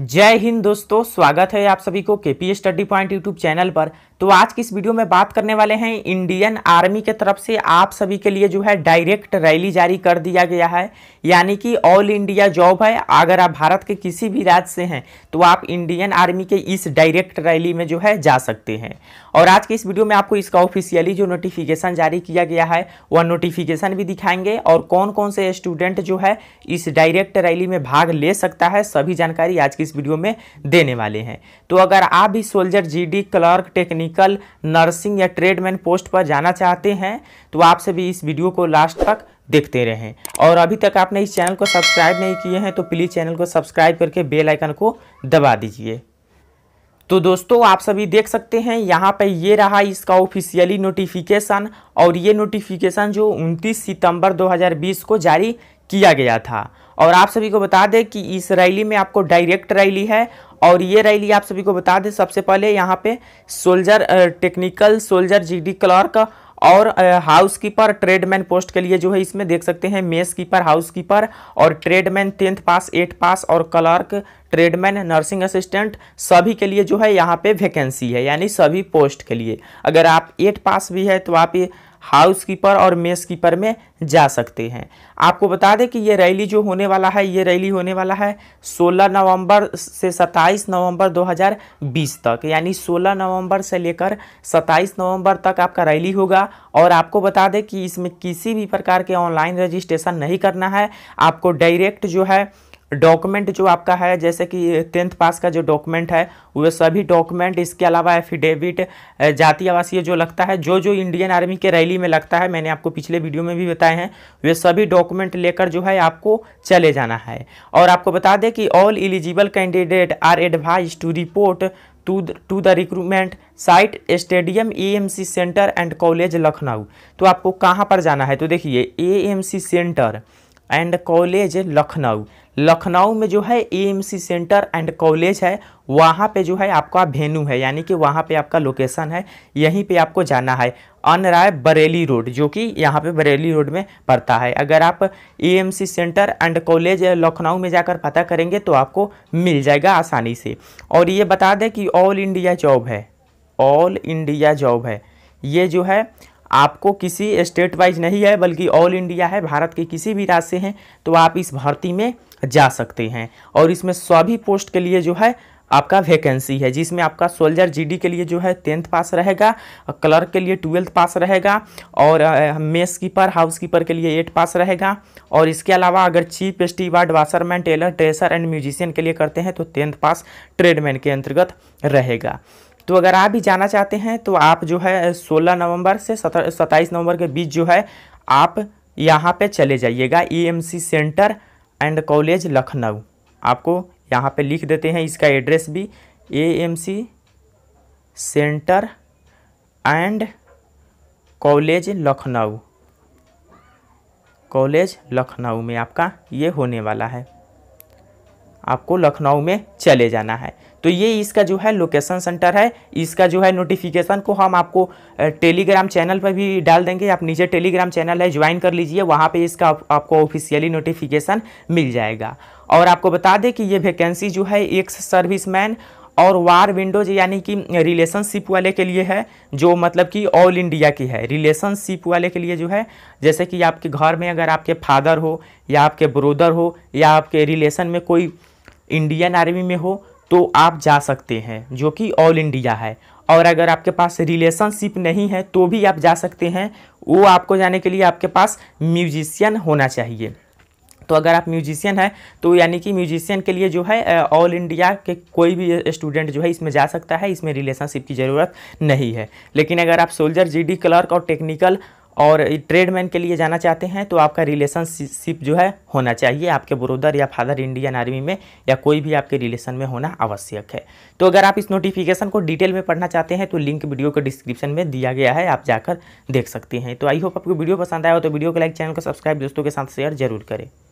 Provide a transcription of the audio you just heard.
जय हिंद दोस्तों स्वागत है आप सभी को K P study point YouTube channel पर तो आज की इस वीडियो में बात करने वाले हैं इंडियन आर्मी के तरफ से आप सभी के लिए जो है डायरेक्ट रैली जारी कर दिया गया है यानी कि ऑल इंडिया जॉब है अगर आप भारत के किसी भी राज्य से हैं तो आप इंडियन आर्मी के इस डायरेक्ट रैली में जो है जा सकते हैं और आज के इस वीडियो में आपको इसका ऑफिशियली जो नोटिफिकेशन जारी किया गया है वह नोटिफिकेशन भी दिखाएंगे और कौन कौन से स्टूडेंट जो है इस डायरेक्ट रैली में भाग ले सकता है सभी जानकारी आज की इस वीडियो में देने वाले हैं तो अगर आप भी soldier GD clerk technical nursing या ट्रेडमैन पोस्ट पर जाना चाहते हैं तो आप सभी इस वीडियो को लास्ट तक देखते रहें और अभी तक आपने इस चैनल को सब्सक्राइब नहीं किए हैं तो प्लीज़ चैनल को सब्सक्राइब करके बेल आइकन को दबा दीजिए तो दोस्तों आप सभी देख सकते हैं यहाँ पर ये रहा इसका ऑफिशियली नोटिफिकेशन और ये नोटिफिकेशन जो 29 सितंबर 2020 को जारी किया गया था और आप सभी को बता दें कि इस रैली में आपको डायरेक्ट रैली है और ये रैली आप सभी को बता दें सबसे पहले यहाँ पे soldier technical soldier GD clerk और हाउस कीपर ट्रेडमैन पोस्ट के लिए जो है इसमें देख सकते हैं मेस कीपर हाउस कीपर और tradesman tenth pass eight pass और क्लर्क ट्रेडमैन नर्सिंग असिस्टेंट सभी के लिए जो है यहाँ पे वैकेंसी है यानी सभी पोस्ट के लिए अगर आप एट पास भी है तो आप ये हाउस कीपर और मेस कीपर में जा सकते हैं आपको बता दें कि ये रैली जो होने वाला है ये रैली होने वाला है 16 नवंबर से 27 नवंबर 2020 तक यानी 16 नवंबर से लेकर 27 नवंबर तक आपका रैली होगा और आपको बता दें कि इसमें किसी भी प्रकार के ऑनलाइन रजिस्ट्रेशन नहीं करना है आपको डायरेक्ट जो है डॉक्यूमेंट जो आपका है जैसे कि टेंथ पास का जो डॉक्यूमेंट है वो सभी डॉक्यूमेंट इसके अलावा एफिडेविट जाति आवासीय जो लगता है जो जो इंडियन आर्मी के रैली में लगता है मैंने आपको पिछले वीडियो में भी बताए हैं वे सभी डॉक्यूमेंट लेकर जो है आपको चले जाना है और आपको बता दें कि all eligible candidate are advise to report to to the recruitment site stadium C centre and college Lucknow तो आपको कहाँ पर जाना है तो देखिए C centre and college Lucknow Lucknow में जो है एएमसी सेंटर एंड कॉलेज है वहाँ पे जो है आपका वेन्यू है यानी कि वहाँ पे आपका लोकेशन है यहीं पे आपको जाना है अनराय बरेली रोड जो कि यहाँ पे बरेली रोड में पड़ता है अगर आप AMC centre and college Lucknow में जाकर पता करेंगे तो आपको मिल जाएगा आसानी से और ये बता दें कि ऑल इंडिया जॉब है ऑल इंडिया जॉब है ये जो है आपको किसी स्टेट वाइज नहीं है बल्कि ऑल इंडिया है भारत के किसी भी राज्य से हैं तो आप इस भर्ती में जा सकते हैं और इसमें सभी पोस्ट के लिए जो है आपका वैकेंसी है जिसमें आपका सोल्जर जीडी के लिए जो है टेंथ पास रहेगा क्लर्क के लिए ट्वेल्थ पास रहेगा और मेस कीपर हाउस कीपर के लिए एट पास रहेगा और इसके अलावा अगर chief ward washerman tailor tracer and musician के लिए करते हैं तो टेंथ पास ट्रेडमैन के अंतर्गत रहेगा तो अगर आप भी जाना चाहते हैं तो आप जो है सोलह नवंबर से सतर सत्ताईस नवंबर के बीच जो है आप यहाँ पे चले जाइएगा EMC centre and college Lucknow आपको यहाँ पे लिख देते हैं इसका एड्रेस भी C centre and college Lucknow college Lucknow में आपका ये होने वाला है आपको लखनऊ में चले जाना है तो ये इसका जो है लोकेशन सेंटर है इसका जो है नोटिफिकेशन को हम आपको टेलीग्राम चैनल पर भी डाल देंगे आप नीचे टेलीग्राम चैनल है ज्वाइन कर लीजिए वहाँ पे इसका आप, आपको ऑफिशियली नोटिफिकेशन मिल जाएगा और आपको बता दें कि ये वैकेंसी जो है सर्विस मैन और वार विंडोज यानी कि रिलेशनशिप वाले के लिए है जो मतलब कि ऑल इंडिया की है रिलेशनशिप वाले के लिए जो है जैसे कि आपके घर में अगर आपके फादर हो या आपके ब्रोदर हो या आपके रिलेशन में कोई इंडियन आर्मी में हो तो आप जा सकते हैं जो कि ऑल इंडिया है और अगर आपके पास रिलेशनशिप नहीं है तो भी आप जा सकते हैं वो आपको जाने के लिए आपके पास म्यूजिशियन होना चाहिए तो अगर आप म्यूजिशियन हैं तो यानी कि म्यूजिशियन के लिए जो है ऑल इंडिया के कोई भी स्टूडेंट जो है इसमें जा सकता है इसमें रिलेशनशिप की ज़रूरत नहीं है लेकिन अगर आप सोल्जर जीडी क्लर्क और टेक्निकल और ट्रेडमैन के लिए जाना चाहते हैं तो आपका रिलेशनशिप जो है होना चाहिए आपके ब्रोदर या फादर इंडियन आर्मी में या कोई भी आपके रिलेशन में होना आवश्यक है तो अगर आप इस नोटिफिकेशन को डिटेल में पढ़ना चाहते हैं तो लिंक वीडियो के डिस्क्रिप्शन में दिया गया है आप जाकर देख सकते हैं तो आई होप आपको वीडियो पसंद आया हो तो वीडियो को लाइक चैनल को सब्सक्राइब दोस्तों के साथ शेयर जरूर करें